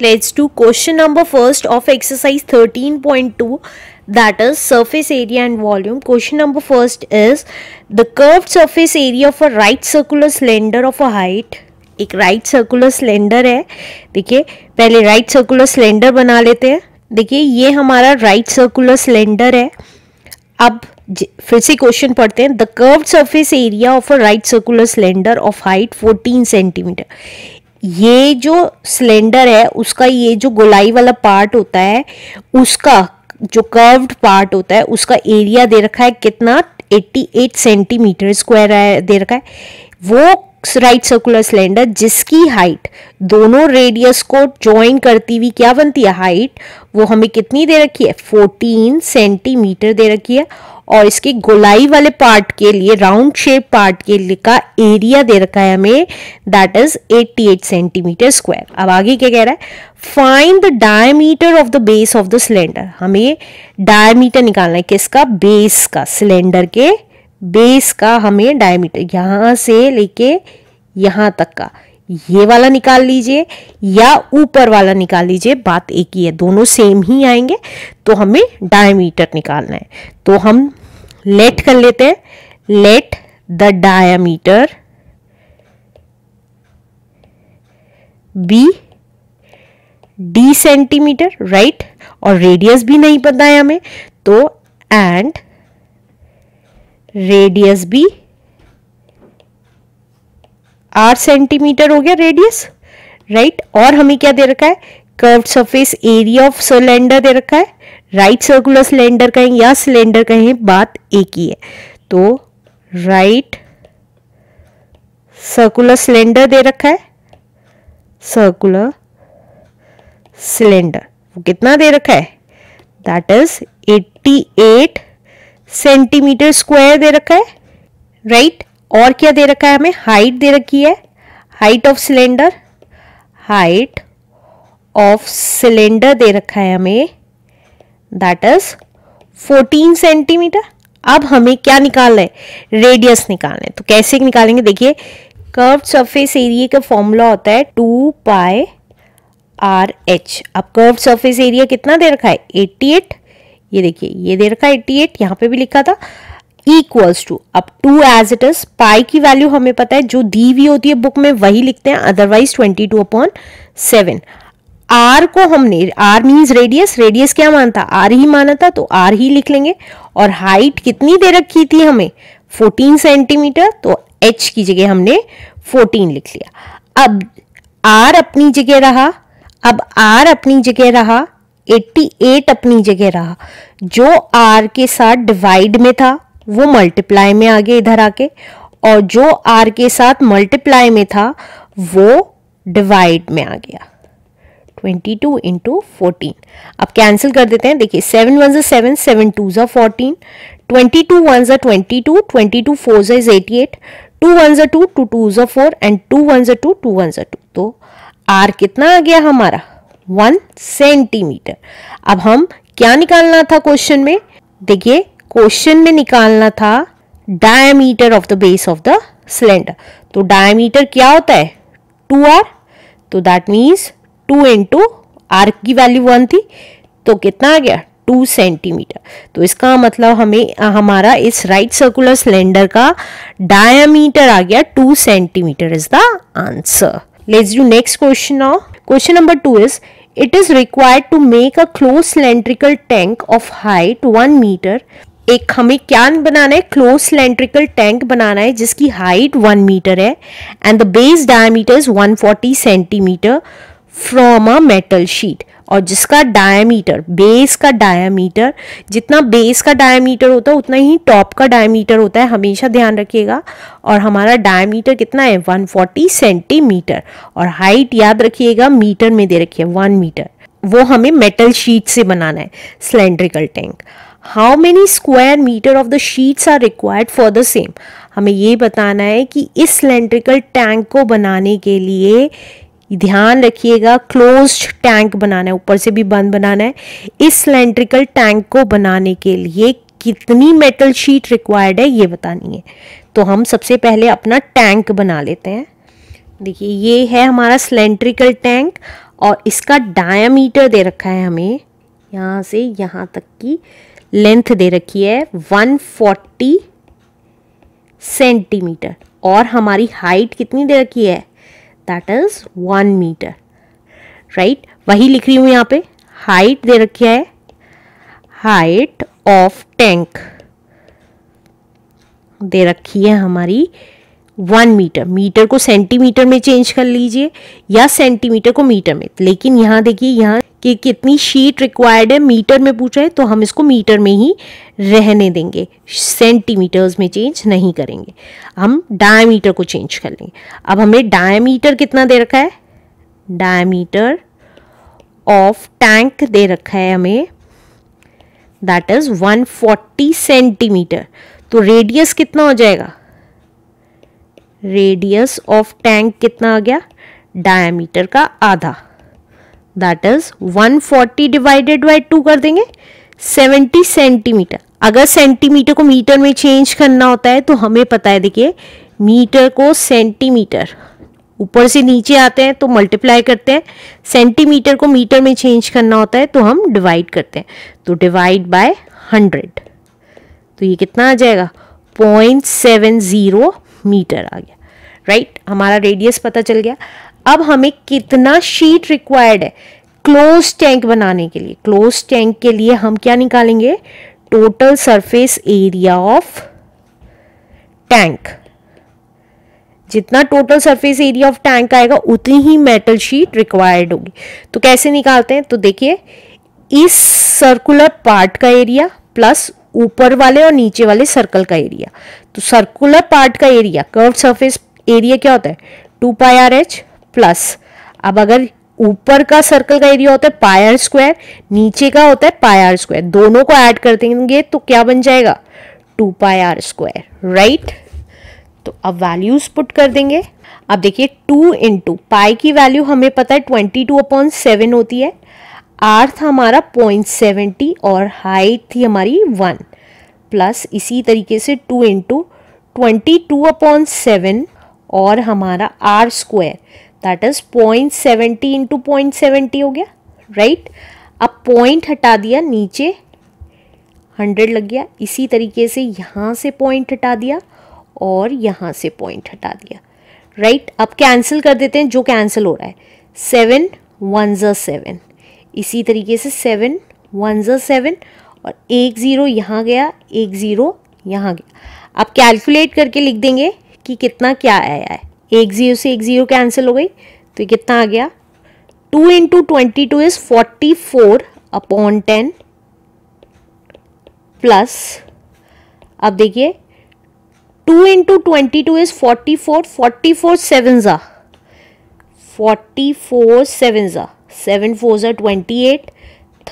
Let's do question number first of exercise 13.2 that is surface area and volume. Question number first is the curved surface area of a right circular cylinder of a height एक right circular cylinder है देखिए पहले right circular cylinder बना लेते हैं देखिए ये हमारा राइट सर्कुलर सिलेंडर है अब फिर से क्वेश्चन पढ़ते हैं the curve surface area of a right circular cylinder of height 14 centimetre ये जो सिलेंडर है उसका ये जो गोलाई वाला पार्ट होता है उसका जो कर्व्ड पार्ट होता है उसका एरिया दे रखा है कितना 88 सेंटीमीटर स्क्वायर दे रखा है वो राइट सर्कुलर सिलेंडर जिसकी हाइट दोनों रेडियस को ज्वाइन करती हुई क्या बनती है हाइट वो हमें कितनी दे रखी है 14 सेंटीमीटर दे रखी है और इसके गोलाई वाले पार्ट के लिए राउंड शेप पार्ट के लिए का एरिया दे रखा है हमें दैट इज 88 सेंटीमीटर स्क्वायर अब आगे क्या कह रहा है find the diameter of the base of the cylinder हमें डायमीटर निकालना है किसका बेस का सिलेंडर के बेस का हमें डायमीटर यहाँ से लेके यहाँ तक का ये वाला निकाल लीजिए या ऊपर वाला निकाल लीजिए बात एक ही है दोनों सेम ही आएंगे तो हमें डायमीटर निकालना है तो हम लेट कर लेते हैं let the diameter be D centimetre right और रेडियस भी नहीं पता है हमें तो एंड रेडियस भी आठ सेंटीमीटर हो गया रेडियस राइट right? और हमें क्या दे रखा है curve surface area of cylinder दे रखा है राइट सर्कुलर सिलेंडर कहें या सिलेंडर कहें बात एक ही है तो राइट सर्कुलर सिलेंडर दे रखा है सर्कुलर सिलेंडर वो कितना दे रखा है दैट इज 88 सेंटीमीटर स्क्वायर दे रखा है राइट right? और क्या दे रखा है हमें हाइट दे रखी है height of cylinder height of cylinder दे रखा है हमें दैट इज 14 सेंटीमीटर अब हमें क्या निकालना है रेडियस निकालना है तो कैसे निकालेंगे देखिए कर्व सरफेस एरिया का फॉर्मूला होता है टू पाई आर एच अब कर्व सरफेस एरिया कितना दे रखा है 88 ये देखिए ये दे रखा एट्टी एट यहाँ पे भी लिखा था इक्वल्स टू अब two as it is pi की वैल्यू हमें पता है जो दी हुई होती है बुक में वही लिखते हैं otherwise twenty two upon seven R को हमने आर मीन्स रेडियस रेडियस क्या मानता आर ही माना था तो आर ही लिख लेंगे और हाइट कितनी दे रखी थी हमें फोर्टीन सेंटीमीटर तो एच की जगह हमने फोर्टीन लिख लिया अब आर अपनी जगह रहा अब आर अपनी जगह रहा 88 अपनी जगह रहा जो आर के साथ डिवाइड में था वो मल्टीप्लाई में आ गया इधर आके और जो आर के साथ मल्टीप्लाई में था वो डिवाइड में आ गया 22 टू इंटू फोर्टीन अब कैंसिल कर देते हैं देखिए सेवन वन जो सेवन सेवन टू जो फोर्टीन ट्वेंटी टू वन जो twenty two twenty two four जो is eighty eight two one जो टू टू टू जो फोर एंड टू वन जो टू टू वन जो टू तो आर कितना आ गया हमारा वन सेंटीमीटर अब हम क्या निकालना था क्वेश्चन में देखिए क्वेश्चन में निकालना था diameter of the base of the cylinder तो डायमीटर क्या होता है टू आर तो that means two into R की वैल्यू वन थी तो कितना आ गया टू सेंटीमीटर तो इसका मतलब हमें हमारा इस राइट सर्कुलर सिलेंडर का डायमीटर आ गया two centimetre is the answer let's do next question now question number two is It is required to make a closed cylindrical tank of height 1 meter. एक हमें क्या बनाना है क्लोज सिलेंड्रिकल टैंक बनाना है जिसकी हाइट वन मीटर है and the base diameter is 140 centimetre from a metal sheet और जिसका डायामीटर बेस का डायमीटर जितना बेस का डायमीटर होता है उतना ही टॉप का डायमीटर होता है हमेशा ध्यान रखिएगा और हमारा डायमीटर कितना है 140 सेंटीमीटर और हाइट याद रखिएगा मीटर में दे रखिए वन मीटर वो हमें मेटल शीट से बनाना है cylindrical tank how many square metre of the sheets are required for the same हमें ये बताना है कि इस सिलेंड्रिकल टैंक को बनाने के लिए ध्यान रखिएगा क्लोज्ड टैंक बनाना है ऊपर से भी बंद बनाना है इस सिलेंड्रिकल टैंक को बनाने के लिए कितनी मेटल शीट रिक्वायर्ड है ये बतानी है तो हम सबसे पहले अपना टैंक बना लेते हैं देखिए ये है हमारा सिलेंड्रिकल टैंक और इसका डायामीटर दे रखा है हमें यहाँ से यहाँ तक की लेंथ दे रखी है 140 सेंटीमीटर और हमारी हाइट कितनी दे रखी है that is one metre right वही लिख रही हूँ यहाँ पे हाइट दे रखी है हाइट ऑफ टैंक दे रखी है हमारी वन मीटर मीटर को सेंटीमीटर में चेंज कर लीजिए या सेंटीमीटर को मीटर में लेकिन यहाँ देखिए यहाँ कि कितनी शीट रिक्वायर्ड है मीटर में पूछा है तो हम इसको मीटर में ही रहने देंगे सेंटीमीटर्स में चेंज नहीं करेंगे हम डायमीटर को चेंज कर लेंगे अब हमें डायमीटर कितना दे रखा है डायमीटर ऑफ टैंक दे रखा है हमें दैट इज़ 140 सेंटीमीटर तो रेडियस कितना हो जाएगा रेडियस ऑफ टैंक कितना आ गया डायमीटर का आधा that is 140 divided by two कर देंगे 70 सेंटीमीटर अगर सेंटीमीटर को मीटर में चेंज करना होता है तो हमें पता है देखिए मीटर को सेंटीमीटर ऊपर से नीचे आते हैं तो मल्टीप्लाई करते हैं सेंटीमीटर को मीटर में चेंज करना होता है तो हम डिवाइड करते हैं तो डिवाइड बाय हंड्रेड तो ये कितना आ जाएगा पॉइंट सेवन ज़ीरो मीटर आ गया राइट right? हमारा रेडियस पता चल गया अब हमें कितना शीट रिक्वायर्ड है क्लोज टैंक बनाने के लिए क्लोज टैंक के लिए हम क्या निकालेंगे total surface area of tank जितना total surface area of tank आएगा उतनी ही मेटल शीट रिक्वायर्ड होगी तो कैसे निकालते हैं तो देखिए इस सर्कुलर पार्ट का एरिया प्लस ऊपर वाले और नीचे वाले सर्कल का एरिया तो सर्कुलर पार्ट का एरिया कर्व सरफेस एरिया क्या होता है two pi R H plus अब अगर ऊपर का सर्कल का एरिया होता है पायर स्क्वायर नीचे का होता है पायर स्क्वायर दोनों को ऐड कर देंगे तो क्या बन जाएगा two pi R square right तो अब वैल्यूज पुट कर देंगे अब देखिए टू इंटू पाई की वैल्यू हमें पता है ट्वेंटी टू अपॉन सेवन होती है आर था हमारा पॉइंट सेवेंटी और हाइट थी हमारी वन प्लस इसी तरीके से two into twenty two upon seven और हमारा R square that is point seventy into point seventy हो गया राइट right? अब पॉइंट हटा दिया नीचे हंड्रेड लग गया इसी तरीके से यहाँ से पॉइंट हटा दिया और यहाँ से पॉइंट हटा दिया राइट right? अब कैंसिल कर देते हैं जो कैंसिल हो रहा है सेवन वन ज़ा सेवन इसी तरीके से सेवन वन ज़ा सेवन और एक ज़ीरो यहाँ गया एक ज़ीरो यहाँ गया आप कैलकुलेट करके लिख देंगे कि कितना क्या आया है एक ज़ीरो से एक ज़ीरो कैंसिल हो गई तो कितना आ गया two into twenty two is forty four upon ten plus अब देखिए two into twenty two is forty four forty four seven ज़ा फोर्टी फोर सेवन ज़ा सेवन फोर ज़ा ट्वेंटी एट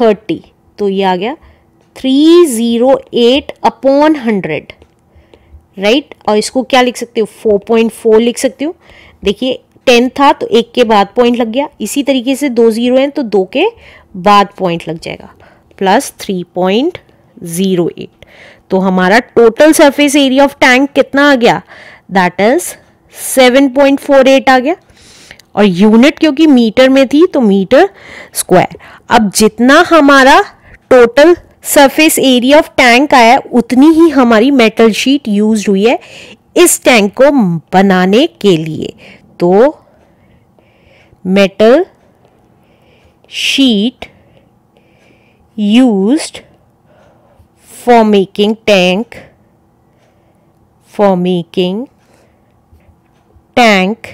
थर्टी तो ये आ गया three zero eight upon hundred right और इसको क्या लिख सकते हो फोर पॉइंट फोर लिख सकते हो देखिए टेन था तो एक के बाद पॉइंट लग गया इसी तरीके से दो जीरो हैं तो दो के बाद पॉइंट लग जाएगा plus three point zero eight तो हमारा total surface area of tank कितना आ गया that is seven point four eight आ गया और यूनिट क्योंकि मीटर में थी तो मीटर स्क्वायर अब जितना हमारा total surface area of tank आया उतनी ही हमारी मेटल शीट यूज हुई है इस टैंक को बनाने के लिए तो metal sheet use for making tank for making tank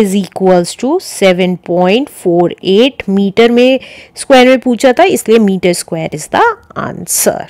is equals to 7.48 metre में स्क्वायर में पूछा था इसलिए metre square is the answer